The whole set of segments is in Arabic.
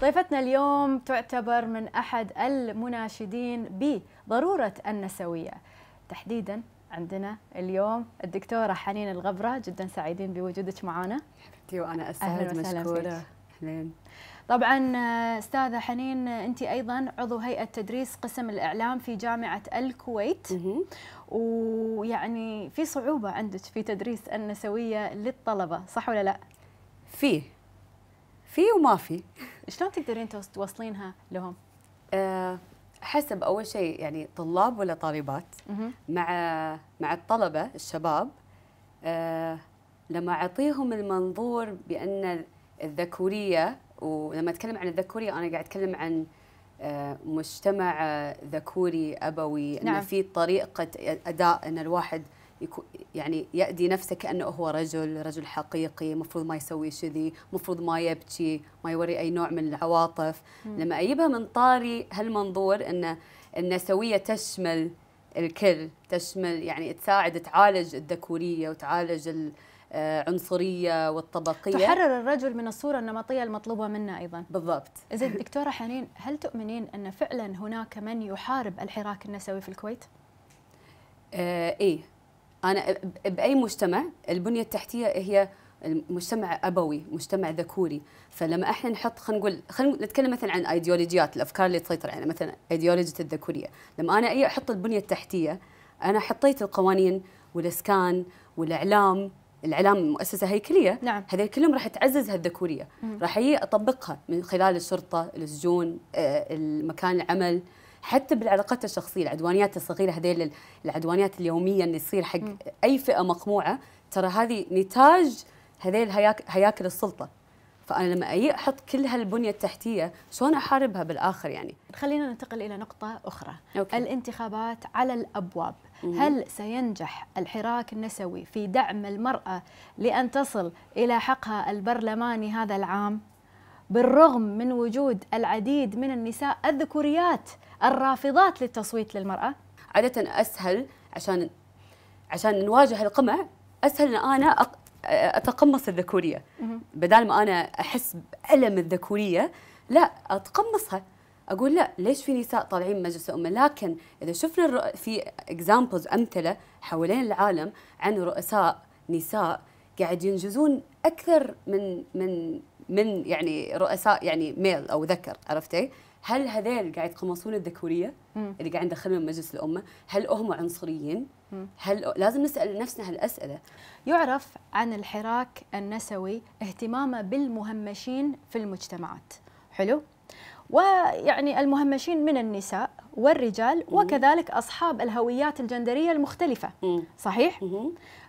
ضيفتنا اليوم تعتبر من أحد المناشدين بضرورة النسوية تحديدا عندنا اليوم الدكتورة حنين الغبرة جدا سعيدين بوجودك معنا حبيبتي وأنا أسعد مشكورة أهلين طبعا استاذه حنين انت ايضا عضو هيئه تدريس قسم الاعلام في جامعه الكويت ويعني في صعوبه عندك في تدريس النسويه للطلبه صح ولا لا في في وما في شلون تقدرين توصلينها لهم؟ آه، حسب اول شيء يعني طلاب ولا طالبات مع مع الطلبه الشباب آه، لما اعطيهم المنظور بان الذكوريه ولما اتكلم عن الذكوريه انا قاعد اتكلم عن آه، مجتمع ذكوري ابوي نعم. ان في طريقه اداء ان الواحد يعني يأدي نفسه كأنه هو رجل رجل حقيقي مفروض ما يسوي كذي مفروض ما يبكي ما يوري أي نوع من العواطف مم. لما أجيبها من طاري هالمنظور أن النسوية تشمل الكل تشمل يعني تساعد تعالج الذكورية وتعالج العنصرية آه، والطبقية تحرر الرجل من الصورة النمطية المطلوبة منا أيضا بالضبط إذا دكتورة حنين هل تؤمنين أن فعلا هناك من يحارب الحراك النسوي في الكويت؟ آه إيه انا باي مجتمع البنيه التحتيه هي مجتمع ابوي، مجتمع ذكوري، فلما احنا نحط خلينا نقول خلينا نتكلم مثلا عن ايديولوجيات الافكار اللي تسيطر علينا مثلا ايديولوجيه الذكوريه، لما انا اي احط البنيه التحتيه انا حطيت القوانين والاسكان والاعلام الاعلام مؤسسه هيكليه نعم. هذول كلهم راح تعزز هالذكوريه راح اطبقها من خلال الشرطه السجون آه، المكان العمل حتى بالعلاقات الشخصيه العدوانيات الصغيره هذيل العدوانيات اليوميه اللي تصير حق م. اي فئه مقموعه ترى هذه نتاج هذيل هياكل السلطه فانا لما اجي احط كل هالبنيه التحتيه شلون احاربها بالاخر يعني خلينا ننتقل الى نقطه اخرى أوكي. الانتخابات على الابواب مم. هل سينجح الحراك النسوي في دعم المراه لان تصل الى حقها البرلماني هذا العام بالرغم من وجود العديد من النساء الذكوريات الرافضات للتصويت للمرأة؟ عادة أسهل عشان عشان نواجه القمع أسهل أن أنا أتقمص الذكورية بدل ما أنا أحس بألم الذكورية لا أتقمصها اقول لا ليش في نساء طالعين مجلس الامه لكن اذا شفنا في اكزامبلز امثله حوالين العالم عن رؤساء نساء قاعد ينجزون اكثر من من من يعني رؤساء يعني ميل او ذكر عرفتي؟ هل هذيل قاعد يتقمصون الذكوريه اللي قاعد ندخلهم مجلس الامه؟ هل هم عنصريين؟ هل لازم نسال نفسنا هالاسئله؟ يعرف عن الحراك النسوي اهتمامه بالمهمشين في المجتمعات، حلو؟ ويعني المهمشين من النساء والرجال وكذلك اصحاب الهويات الجندريه المختلفه، صحيح؟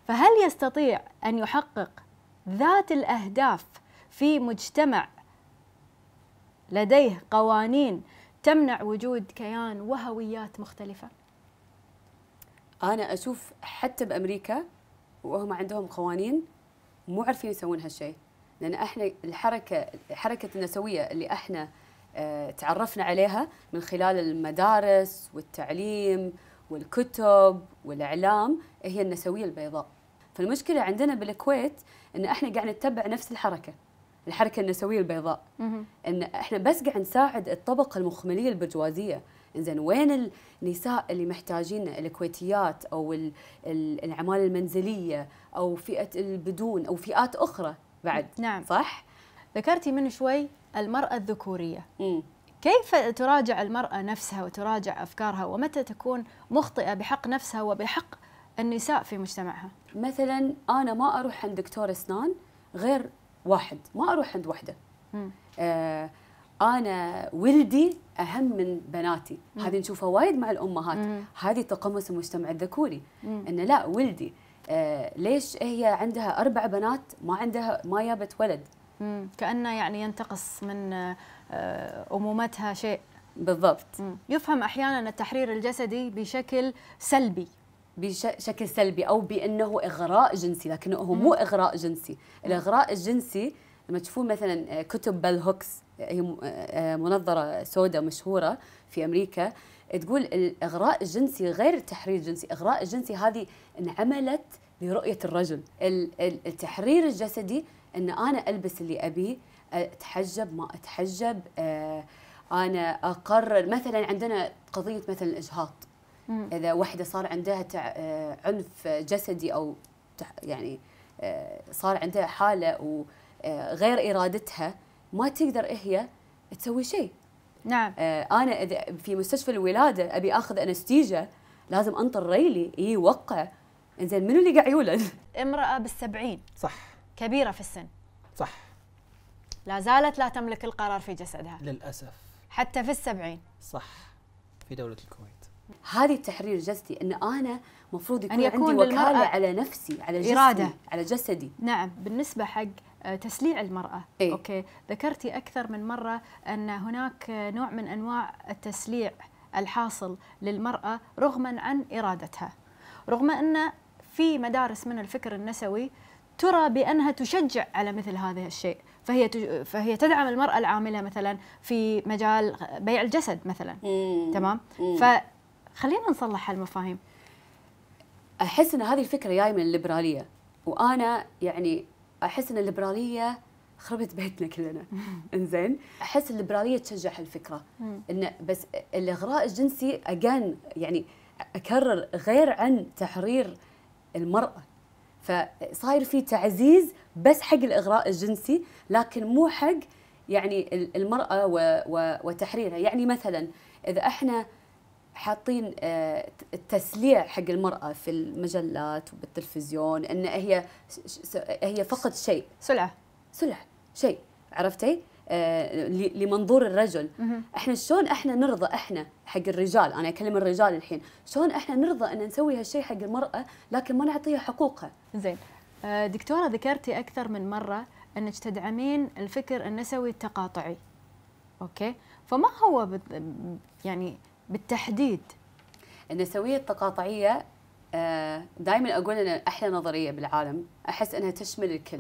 فهل يستطيع ان يحقق ذات الاهداف في مجتمع لديه قوانين تمنع وجود كيان وهويات مختلفة؟ أنا أشوف حتى بأمريكا وهم عندهم قوانين مو عارفين يسوون هالشيء لأن احنا الحركة حركة النسوية اللي احنا آه، تعرفنا عليها من خلال المدارس والتعليم والكتب والإعلام هي النسوية البيضاء فالمشكلة عندنا بالكويت أن احنا قاعد نتبع نفس الحركة الحركه النسويه البيضاء ان احنا بس قاعد نساعد الطبقه المخمليه البرجوازيه زين وين النساء اللي محتاجين الكويتيات او العماله المنزليه او فئه البدون او فئات اخرى بعد نعم صح ذكرتي من شوي المراه الذكوريه مم. كيف تراجع المرأة نفسها وتراجع أفكارها ومتى تكون مخطئة بحق نفسها وبحق النساء في مجتمعها؟ مثلا أنا ما أروح عند دكتور أسنان غير واحد ما اروح عند وحده آه انا ولدي اهم من بناتي هذه نشوفها وايد مع الامهات هذه تقمص المجتمع الذكوري انه لا ولدي آه ليش هي عندها اربع بنات ما عندها ما جابت ولد كانه يعني ينتقص من آه، امومتها شيء بالضبط مم. يفهم احيانا التحرير الجسدي بشكل سلبي بشكل سلبي او بانه اغراء جنسي لكنه هو مو اغراء جنسي الاغراء الجنسي لما تشوفون مثلا آه، كتب بل هوكس آه، هي آه، منظره سوداء مشهوره في امريكا تقول الاغراء الجنسي غير التحرير الجنسي الاغراء الجنسي هذه انعملت لرؤيه الرجل التحرير الجسدي ان انا البس اللي ابيه اتحجب ما اتحجب انا اقرر مثلا عندنا قضيه مثلا الاجهاض اذا وحده صار عندها آه، عنف جسدي او يعني آه، صار عندها حاله وغير آه، ارادتها ما تقدر هي تسوي شيء نعم انا اذا في مستشفى الولاده ابي اخذ انستيجا لازم انطر ريلي يوقع انزين منو اللي قاعد يولد؟ امراه بالسبعين صح كبيره في السن صح لا زالت لا تملك القرار في جسدها للاسف حتى في السبعين صح في دوله الكويت هذه التحرير جسدي ان انا مفروض يكون, أن يكون عندي وكاله على نفسي على جسدي إرادة. على جسدي نعم بالنسبه حق آه، تسليع المرأة أي. أوكي ذكرتي أكثر من مرة أن هناك آه، نوع من أنواع التسليع الحاصل للمرأة رغما عن إرادتها رغم أن في مدارس من الفكر النسوي ترى بأنها تشجع على مثل هذا الشيء فهي فهي تدعم المرأة العاملة مثلا في مجال آه، بيع الجسد مثلا مم. تمام مم. خلينا نصلح هالمفاهيم احس ان هذه الفكره جايه من الليبراليه وانا يعني احس ان الليبراليه خربت بيتنا كلنا انزين احس الليبراليه تشجع هالفكره انه بس الاغراء الجنسي اجان يعني اكرر غير عن تحرير المراه فصاير في تعزيز بس حق الاغراء الجنسي لكن مو حق يعني المراه وتحريرها يعني مثلا اذا احنا حاطين آه، التسليع حق المرأة في المجلات وبالتلفزيون أن هي هي فقط شيء سلعة سلعة شيء عرفتي؟ آه، لمنظور الرجل احنا شلون احنا نرضى احنا حق الرجال انا اكلم الرجال الحين شلون احنا نرضى ان نسوي هالشيء حق المراه لكن ما نعطيها حقوقها زين آه، دكتوره ذكرتي اكثر من مره انك تدعمين الفكر النسوي التقاطعي اوكي فما هو يعني بالتحديد النسويه التقاطعيه آه، دائما اقول انها احلى نظريه بالعالم احس انها تشمل الكل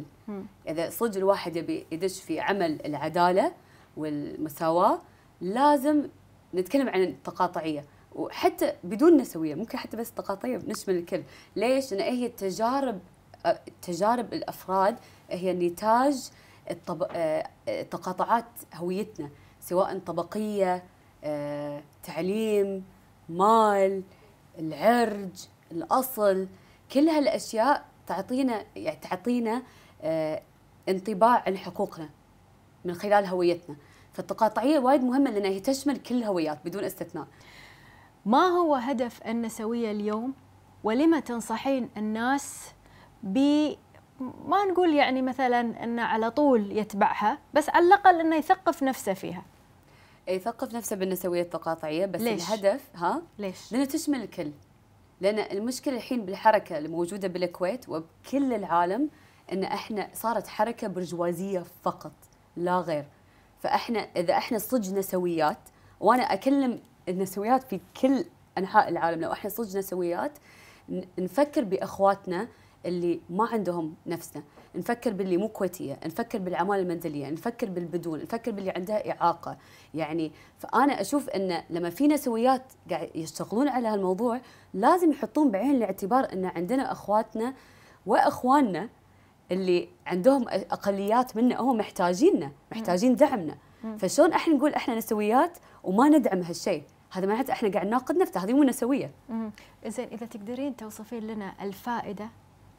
اذا صدق الواحد يبي يدش في عمل العداله والمساواه لازم نتكلم عن التقاطعيه وحتى بدون نسويه ممكن حتى بس تقاطعيه نشمل الكل ليش لان هي التجارب آه، تجارب الافراد هي نتاج الطب... آه، تقاطعات هويتنا سواء طبقيه آه، تعليم مال العرج الاصل كل هالاشياء تعطينا يعني تعطينا آه، انطباع عن حقوقنا من خلال هويتنا فالتقاطعيه وايد مهمه لانها هي تشمل كل الهويات بدون استثناء ما هو هدف النسويه اليوم ولما تنصحين الناس ب ما نقول يعني مثلا انه على طول يتبعها بس على الاقل انه يثقف نفسه فيها يثقف إيه، نفسه بالنسوية التقاطعية بس ليش؟ الهدف ها ليش؟ لأنه تشمل الكل لأن المشكلة الحين بالحركة الموجودة بالكويت وبكل العالم أن احنا صارت حركة برجوازية فقط لا غير فاحنا إذا احنا صج نسويات وأنا أكلم النسويات في كل أنحاء العالم لو احنا صج نسويات نفكر بأخواتنا اللي ما عندهم نفسنا نفكر باللي مو كويتيه نفكر بالعماله المنزليه نفكر بالبدون نفكر باللي عندها اعاقه يعني فانا اشوف ان لما في نسويات قاعد يشتغلون على هالموضوع لازم يحطون بعين الاعتبار ان عندنا اخواتنا واخواننا اللي عندهم اقليات منا هم محتاجيننا محتاجين دعمنا فشلون احنا نقول احنا نسويات وما ندعم هالشيء هذا معناته احنا قاعد ناقد نفسه هذه مو نسويه زين اذا تقدرين توصفين لنا الفائده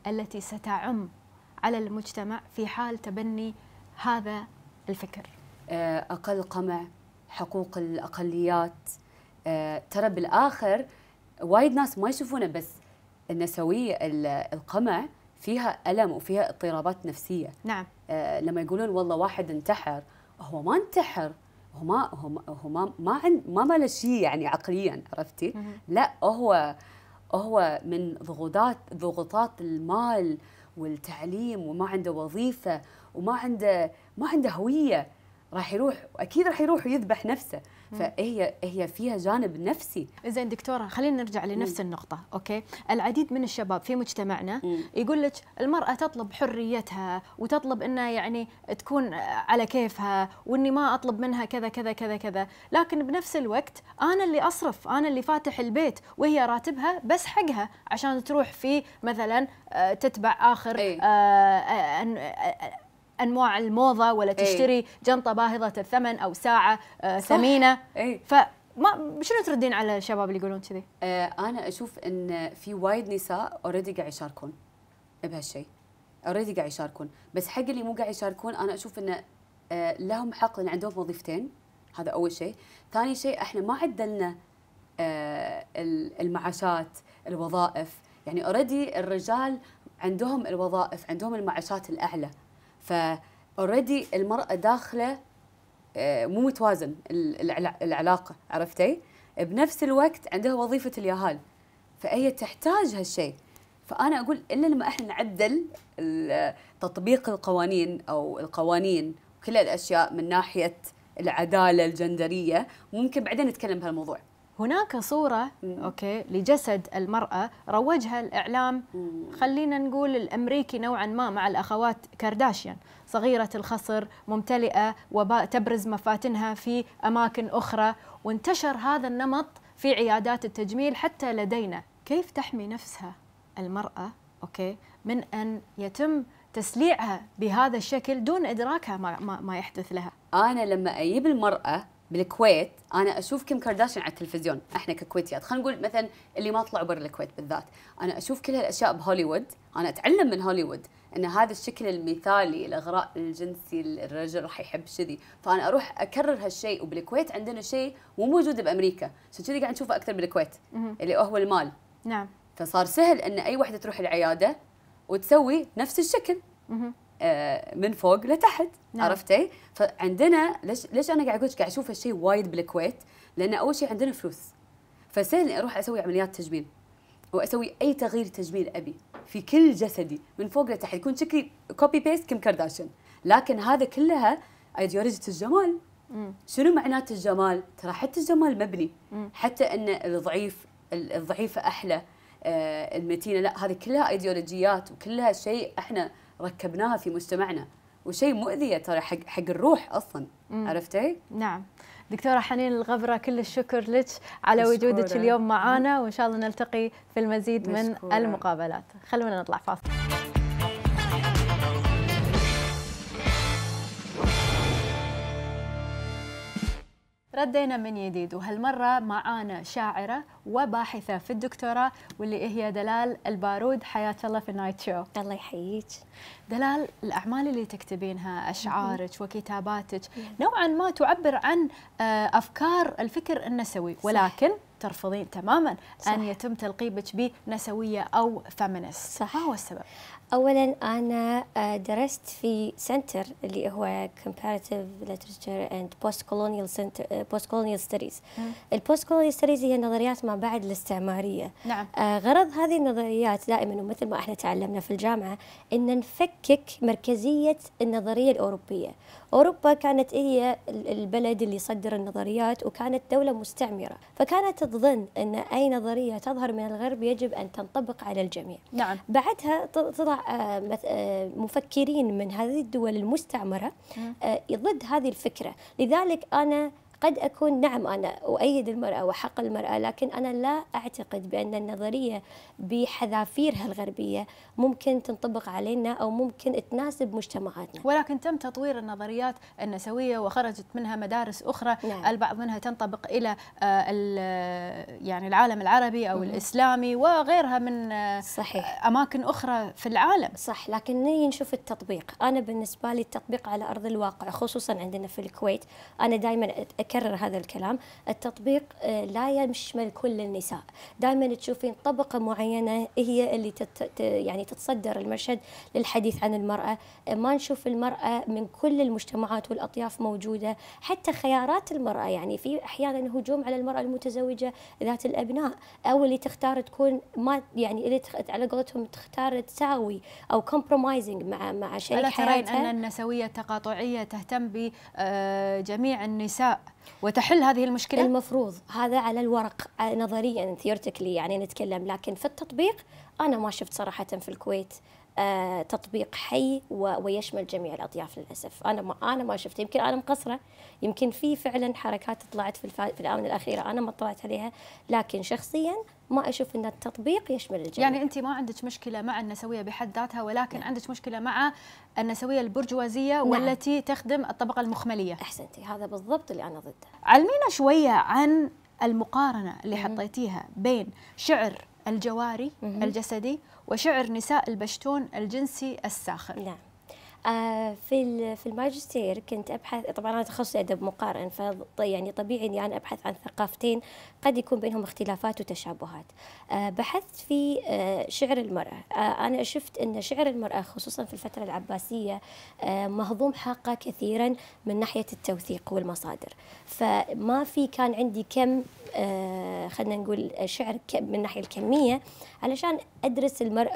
التي ستعم على المجتمع في حال تبني هذا الفكر آه، أقل قمع حقوق الأقليات آه، ترى بالآخر وايد ناس ما يشوفونه بس النسوية القمع فيها ألم وفيها اضطرابات نفسية نعم آه، لما يقولون والله واحد انتحر هو ما انتحر هو ما هو ما ما ما, عند ما ماله شيء يعني عقليا عرفتي؟ لا هو هو من ضغوطات ضغوطات المال والتعليم وما عنده وظيفه وما عنده ما عنده هويه راح يروح اكيد راح يروح ويذبح نفسه فهي هي فيها جانب نفسي زين دكتوره خلينا نرجع لنفس مم. النقطه اوكي العديد من الشباب في مجتمعنا مم. يقول لك المراه تطلب حريتها وتطلب انها يعني تكون على كيفها واني ما اطلب منها كذا كذا كذا كذا لكن بنفس الوقت انا اللي اصرف انا اللي فاتح البيت وهي راتبها بس حقها عشان تروح في مثلا آه، تتبع اخر أي. آه, آه،, آه، انواع الموضه ولا إيه. تشتري أي. جنطه باهظه الثمن او ساعه آه، ثمينه أي. ف ما شنو تردين على الشباب اللي يقولون كذي؟ آه انا اشوف ان في وايد نساء اوريدي قاعد يشاركون بهالشيء اوريدي قاعد يشاركون بس حق اللي مو قاعد يشاركون انا اشوف ان آه لهم حق لان عندهم وظيفتين هذا اول شيء ثاني شيء احنا ما عدلنا آه المعاشات الوظائف يعني اوريدي الرجال عندهم الوظائف عندهم المعاشات الاعلى اوريدي المراه داخله آه، مو متوازن العلاقه عرفتي؟ بنفس الوقت عندها وظيفه اليهال فهي تحتاج هالشيء فانا اقول الا لما احنا نعدل تطبيق القوانين او القوانين وكل الاشياء من ناحيه العداله الجندريه ممكن بعدين نتكلم بهالموضوع. هناك صورة مم. اوكي لجسد المرأة روجها الإعلام مم. خلينا نقول الأمريكي نوعا ما مع الأخوات كارداشيان صغيرة الخصر ممتلئة وتبرز مفاتنها في أماكن أخرى وانتشر هذا النمط في عيادات التجميل حتى لدينا كيف تحمي نفسها المرأة اوكي من أن يتم تسليعها بهذا الشكل دون إدراكها ما, ما, ما يحدث لها أنا لما أجيب المرأة بالكويت انا اشوف كيم كارداشيان على التلفزيون احنا ككويتيات خلينا نقول مثلا اللي ما طلعوا برا الكويت بالذات انا اشوف كل هالاشياء بهوليوود انا اتعلم من هوليوود ان هذا الشكل المثالي الاغراء الجنسي الرجل راح يحب شذي فانا اروح اكرر هالشيء وبالكويت عندنا شيء مو موجود بامريكا عشان كذي قاعد نشوفه اكثر بالكويت اللي هو المال نعم فصار سهل ان اي وحده تروح العياده وتسوي نفس الشكل آه من فوق لتحت نعم. عرفتي؟ فعندنا ليش ليش انا قاعد اقول قاعد اشوف هالشيء وايد بالكويت؟ لان اول شيء عندنا فلوس فسهل اني اروح اسوي عمليات تجميل واسوي اي تغيير تجميل ابي في كل جسدي من فوق لتحت يكون شكلي كوبي بيست كيم كارداشيان لكن هذا كلها ايديولوجيه الجمال مم. شنو معنات الجمال؟ ترى حتى الجمال مبني مم. حتى ان الضعيف الضعيفه احلى آه المتينه لا هذه كلها ايديولوجيات وكلها شيء احنا ركبناها في مجتمعنا وشيء مؤذيه ترى حق حق الروح اصلا مم. عرفتي؟ نعم دكتورة حنين الغبرة كل الشكر لك على مشكورة. وجودك اليوم معنا وإن شاء الله نلتقي في المزيد مشكورة. من المقابلات خلونا نطلع فاصل ردينا من جديد وهالمرة معانا شاعرة وباحثة في الدكتوراه واللي هي دلال البارود حياة الله في النايت شو الله يحييك دلال الأعمال اللي تكتبينها أشعارك وكتاباتك نوعا ما تعبر عن آه، أفكار الفكر النسوي ولكن ترفضين تماما صح. ان يتم تلقيبك بنسويه او فيمينست صح ما هو السبب اولا انا آه، درست في سنتر اللي هو comparative literature and post colonial center آه، post colonial studies البوست كولونيال studies هي نظريات ما ما بعد الاستعمارية نعم. آه، غرض هذه النظريات دائما ومثل ما احنا تعلمنا في الجامعة أن نفكك مركزية النظرية الأوروبية أوروبا كانت هي البلد اللي يصدر النظريات وكانت دولة مستعمرة فكانت تظن أن أي نظرية تظهر من الغرب يجب أن تنطبق على الجميع نعم. بعدها طلع آه، آه، مفكرين من هذه الدول المستعمرة ضد هذه الفكرة لذلك أنا قد أكون نعم أنا أؤيد المرأة وحق المرأة لكن أنا لا أعتقد بأن النظرية بحذافيرها الغربية ممكن تنطبق علينا أو ممكن تناسب مجتمعاتنا ولكن تم تطوير النظريات النسوية وخرجت منها مدارس أخرى نعم. البعض منها تنطبق إلى آه، يعني العالم العربي أو الإسلامي وغيرها من آه، صحيح. أماكن أخرى في العالم صح لكن نشوف التطبيق أنا بالنسبة لي التطبيق على أرض الواقع خصوصا عندنا في الكويت أنا دائما اكرر هذا الكلام التطبيق آه، لا يشمل كل النساء دائما تشوفين طبقه معينه هي اللي تت يعني تتصدر المشهد للحديث عن المراه آه، ما نشوف المراه من كل المجتمعات والاطياف موجوده حتى خيارات المراه يعني في احيانا هجوم على المراه المتزوجه ذات الابناء او اللي تختار تكون ما يعني اللي على قولتهم تختار تساوي او كومبرومايزنج مع مع شريك حياتها ألا ترين أن النسوية التقاطعية تهتم بجميع آه، النساء وتحل هذه المشكله المفروض هذا على الورق آه، نظريا ثيورتيكلي يعني نتكلم لكن في التطبيق انا ما شفت صراحه في الكويت آه، تطبيق حي ويشمل جميع الاطياف للاسف انا ما انا ما شفت يمكن انا مقصره يمكن في فعلا حركات طلعت في, في الاونه الاخيره انا ما طلعت عليها لكن شخصيا ما اشوف ان التطبيق يشمل الجميع يعني انت ما عندك مشكله مع النسويه بحد ذاتها ولكن نعم. عندك مشكله مع النسويه البرجوازيه نعم. والتي تخدم الطبقه المخمليه احسنتي هذا بالضبط اللي انا ضده علمينا شويه عن المقارنه اللي حطيتيها بين شعر الجواري مم. الجسدي وشعر نساء البشتون الجنسي الساخر نعم آه، في في الماجستير كنت ابحث طبعا انا تخصصي ادب مقارن ف يعني طبيعي اني يعني انا ابحث عن ثقافتين قد يكون بينهم اختلافات وتشابهات. آه، بحثت في آه، شعر المراه، انا شفت ان شعر المراه خصوصا في الفتره العباسيه مهضوم حقه كثيرا من ناحيه التوثيق والمصادر، فما في كان عندي كم آه، خلينا نقول شعر من الناحيه الكميه علشان ادرس المراه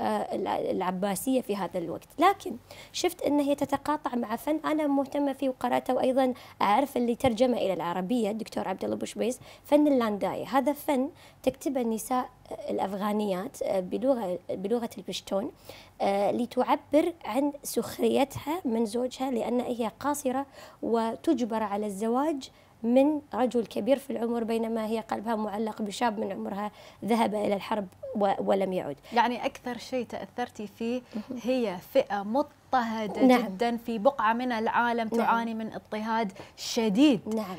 العباسيه في هذا الوقت لكن شفت ان هي تتقاطع مع فن انا مهتمه فيه وقراته وايضا اعرف اللي ترجمه الى العربيه الدكتور عبد الله بوشبيس فن اللانداي هذا فن تكتبه النساء الافغانيات آه، بلغه بلغه البشتون آه، لتعبر عن سخريتها من زوجها لان هي قاصره وتجبر على الزواج من رجل كبير في العمر بينما هي قلبها معلق بشاب من عمرها ذهب إلى الحرب ولم يعد يعني أكثر شيء تأثرتي فيه هي فئة مضطهدة نعم. جدا في بقعة من العالم نعم. تعاني نعم. من اضطهاد شديد نعم.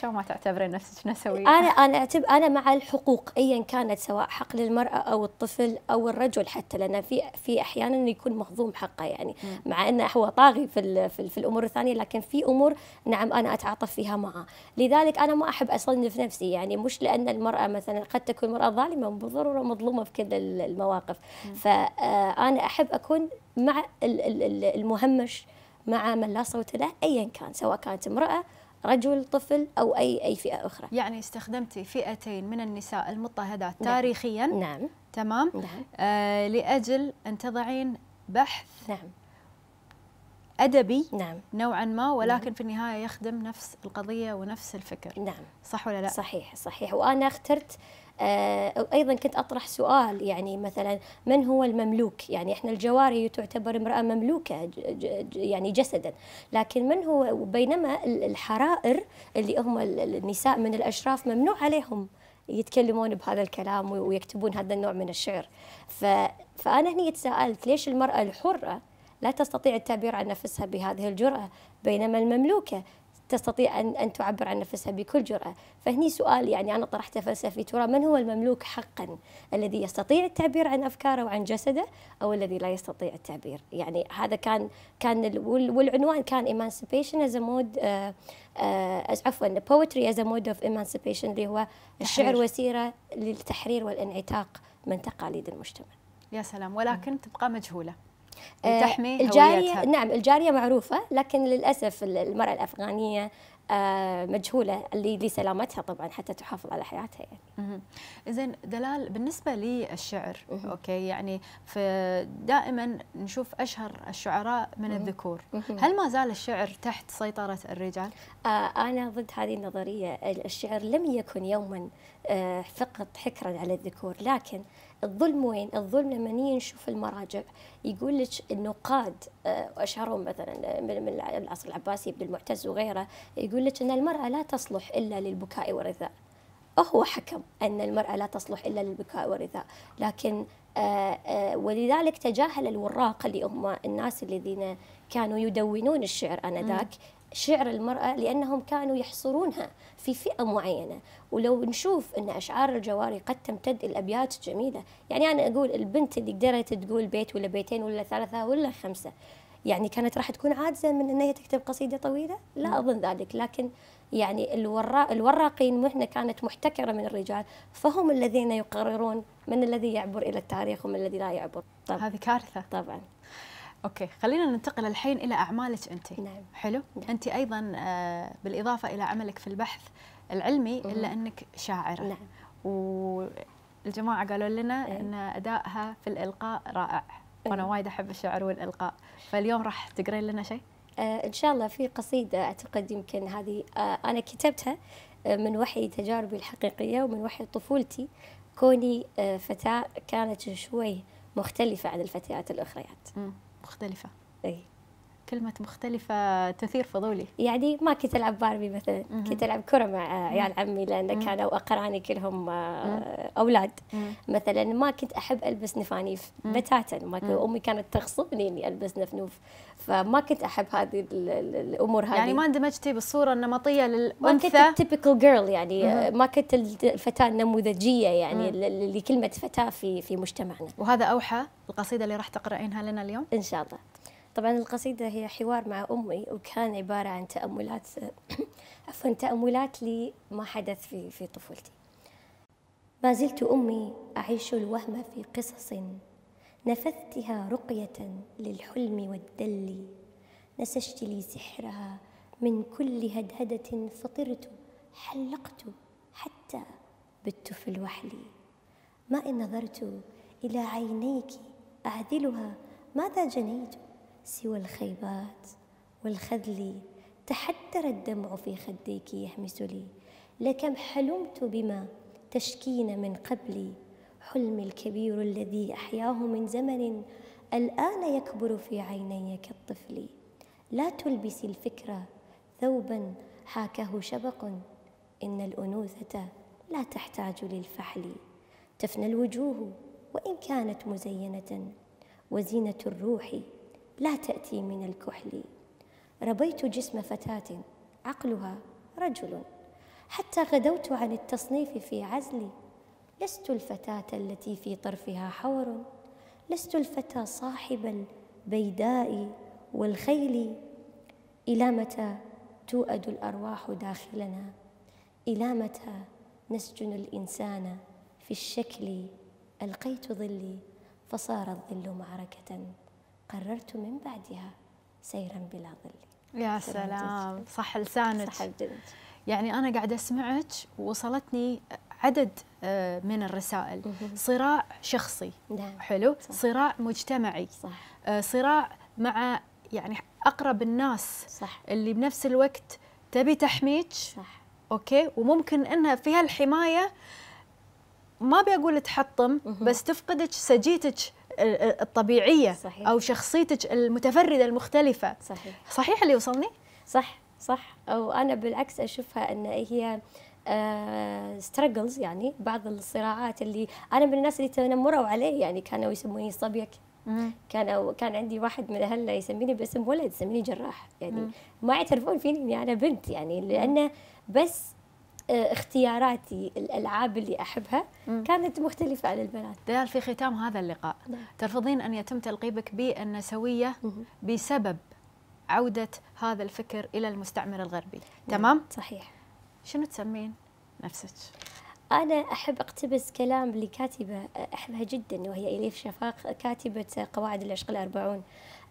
شو ما تعتبرين نفسك نسوية؟ انا انا اعتبر انا مع الحقوق ايا كانت سواء حق للمراه او الطفل او الرجل حتى لان في في احيانا يكون مهضوم حقه يعني م. مع انه هو طاغي في, في, في الامور الثانيه لكن في امور نعم انا اتعاطف فيها معه، لذلك انا ما احب اصنف نفسي يعني مش لان المراه مثلا قد تكون مراه ظالمه بالضروره مظلومه في كل المواقف، م. فانا آه، احب اكون مع المهمش مع من لا صوت له ايا كان سواء كانت امراه رجل طفل أو أي أي فئة أخرى يعني استخدمتي فئتين من النساء المضطهدات نعم. تاريخيا نعم تمام نعم. آه لأجل أن تضعين بحث نعم ادبي نعم. نوعا ما ولكن نعم. في النهايه يخدم نفس القضيه ونفس الفكر نعم صح ولا لا صحيح صحيح وانا اخترت آه، ايضا كنت اطرح سؤال يعني مثلا من هو المملوك يعني احنا الجواري تعتبر امراه مملوكه يعني جسدا لكن من هو بينما الحرائر اللي هم النساء من الاشراف ممنوع عليهم يتكلمون بهذا الكلام ويكتبون هذا النوع من الشعر ف... فانا هني تساءلت ليش المراه الحره لا تستطيع التعبير عن نفسها بهذه الجرأة بينما المملوكة تستطيع أن, أن تعبر عن نفسها بكل جرأة فهني سؤال يعني أنا طرحته فلسفي ترى من هو المملوك حقا الذي يستطيع التعبير عن أفكاره وعن جسده أو الذي لا يستطيع التعبير يعني هذا كان كان والعنوان كان emancipation as a mode آه، آه، عفوا poetry as a mode of emancipation اللي هو الشعر وسيلة للتحرير والانعتاق من تقاليد المجتمع يا سلام ولكن تبقى مجهوله آه، تحمي الجارية نعم الجارية معروفة لكن للأسف المرأة الأفغانية آه، مجهولة اللي لسلامتها طبعا حتى تحافظ على حياتها يعني. زين دلال بالنسبة للشعر اوكي يعني دائما نشوف اشهر الشعراء من الذكور، هل ما زال الشعر تحت سيطرة الرجال؟ آه، انا ضد هذه النظرية، الشعر لم يكن يوما فقط حكرا على الذكور لكن الظلم وين؟ الظلم لما نيجي نشوف المراجع يقول لك النقاد آه، اشهرهم مثلا آه، من العصر العباسي ابن المعتز وغيره يقول لك ان المراه لا تصلح الا للبكاء والرثاء. هو حكم ان المراه لا تصلح الا للبكاء والرثاء، لكن آه، ولذلك تجاهل الوراق اللي هم الناس الذين كانوا يدونون الشعر انذاك شعر المرأة لأنهم كانوا يحصرونها في فئة معينة ولو نشوف أن أشعار الجواري قد تمتد الأبيات الجميلة جميلة يعني أنا أقول البنت اللي قدرت تقول بيت ولا بيتين ولا ثلاثة ولا خمسة يعني كانت راح تكون عاجزة من أنها تكتب قصيدة طويلة لا نعم. أظن ذلك لكن يعني الوراقين مهنة كانت محتكرة من الرجال فهم الذين يقررون من الذي يعبر إلى التاريخ ومن الذي لا يعبر هذه كارثة طبعا اوكي خلينا ننتقل الحين الى اعمالك انت نعم حلو نعم. انت ايضا آه، بالاضافه الى عملك في البحث العلمي الا انك شاعره نعم والجماعه قالوا لنا نعم. ان ادائها في الالقاء رائع إيه. وانا وايد احب الشعر والالقاء فاليوم راح تقرين لنا شيء آه ان شاء الله في قصيده اعتقد يمكن هذه آه انا كتبتها آه، من وحي تجاربي الحقيقيه ومن وحي طفولتي كوني آه فتاه كانت شوي مختلفه عن الفتيات الاخريات مم. مختلفة أي كلمة مختلفة تثير فضولي يعني ما كنت ألعب باربي مثلا كنت ألعب كرة مع عيال عمي لأن كانوا أقراني كلهم آه، أولاد مثلا ما كنت أحب ألبس نفانيف بتاتا ما أمي كانت تغصبني إني ألبس نفنوف فما كنت احب هذه الامور هذه يعني ما اندمجتي بالصوره النمطيه للانثى ما كنت تيبيكال جيرل يعني ما كنت الفتاه النموذجيه يعني اللي كلمه فتاه في في مجتمعنا وهذا اوحى القصيده اللي راح تقرأينها لنا اليوم ان شاء الله طبعا القصيده هي حوار مع امي وكان عباره عن تاملات عفوا تاملات لما حدث في في طفولتي ما زلت امي اعيش الوهم في قصص نفذتها رقية للحلم والدل نسجت لي سحرها من كل هدهدة فطرت حلقت حتى بت في الوحل ما إن نظرت إلى عينيك أعدلها ماذا جنيت سوى الخيبات والخذل تحتر الدمع في خديك يهمس لي لكم حلمت بما تشكين من قبلي الحلم الكبير الذي أحياه من زمن الآن يكبر في عيني كالطفل لا تلبس الفكرة ثوبا حاكه شبق إن الأنوثة لا تحتاج للفحل تفنى الوجوه وإن كانت مزينة وزينة الروح لا تأتي من الكحل ربيت جسم فتاة عقلها رجل حتى غدوت عن التصنيف في عزلي لست الفتاة التي في طرفها حور لست الفتى صاحب البيداء والخيل إلى متى توأد الأرواح داخلنا إلى متى نسجن الإنسان في الشكل ألقيت ظلي فصار الظل معركة قررت من بعدها سيرا بلا ظل يا سلام صح لسانك صح الجنج. يعني أنا قاعدة أسمعك ووصلتني عدد آه، من الرسائل صراع شخصي نعم. حلو صراع مجتمعي صح. آه، صراع مع يعني اقرب الناس صح. اللي بنفس الوقت تبي تحميك صح اوكي وممكن انها في هالحمايه ما بقول تحطم بس تفقدك سجيتك آه، الطبيعيه صحيح. او شخصيتك المتفرده المختلفه صحيح صحيح اللي وصلني صح صح وانا بالعكس اشوفها ان هي ستراجلز آه، يعني بعض الصراعات اللي انا من الناس اللي تنمروا علي يعني كانوا يسموني صبيك كانوا كان عندي واحد من اهلنا يسميني باسم ولد يسميني جراح يعني ما يعترفون فيني اني انا بنت يعني لانه بس آه، اختياراتي الالعاب اللي احبها كانت مختلفه عن البنات. دلال في ختام هذا اللقاء نعم. ترفضين ان يتم تلقيبك بالنسويه بسبب عوده هذا الفكر الى المستعمر الغربي، نعم، تمام؟ صحيح. شنو تسمين نفسك؟ أنا أحب أقتبس كلام لكاتبة أحبها جدا وهي إليف شفاق كاتبة قواعد العشق الأربعون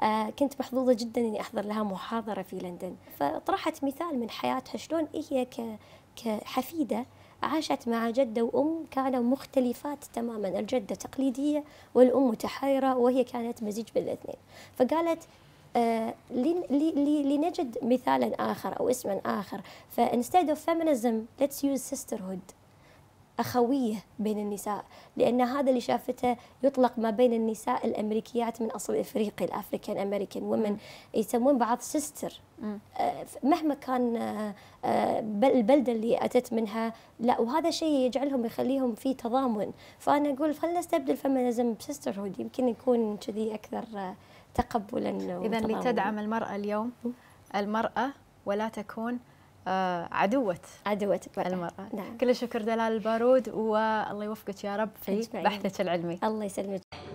آه، كنت محظوظة جدا أني أحضر لها محاضرة في لندن فطرحت مثال من حياتها شلون هي إيه كحفيدة عاشت مع جدة وأم كانوا مختلفات تماما الجدة تقليدية والأم متحيرة وهي كانت مزيج بين الاثنين فقالت آه، لنجد مثالا آخر أو اسما آخر فانستيد اوف فيمينزم ليتس يوز سيسترهود أخوية بين النساء لأن هذا اللي شافته يطلق ما بين النساء الأمريكيات من أصل إفريقي الأفريكان أمريكان ومن يسمون بعض سيستر آه، مهما كان آه، البلدة اللي أتت منها لا وهذا شيء يجعلهم يخليهم في تضامن فأنا أقول خلينا نستبدل فمنزم بسيسترهود يمكن يكون كذي أكثر تقبلا اذا لتدعم المراه اليوم المراه ولا تكون آه، عدوة عدوة المرأة نعم. كل شكر دلال البارود والله يوفقك يا رب في بحثك العلمي الله يسلمك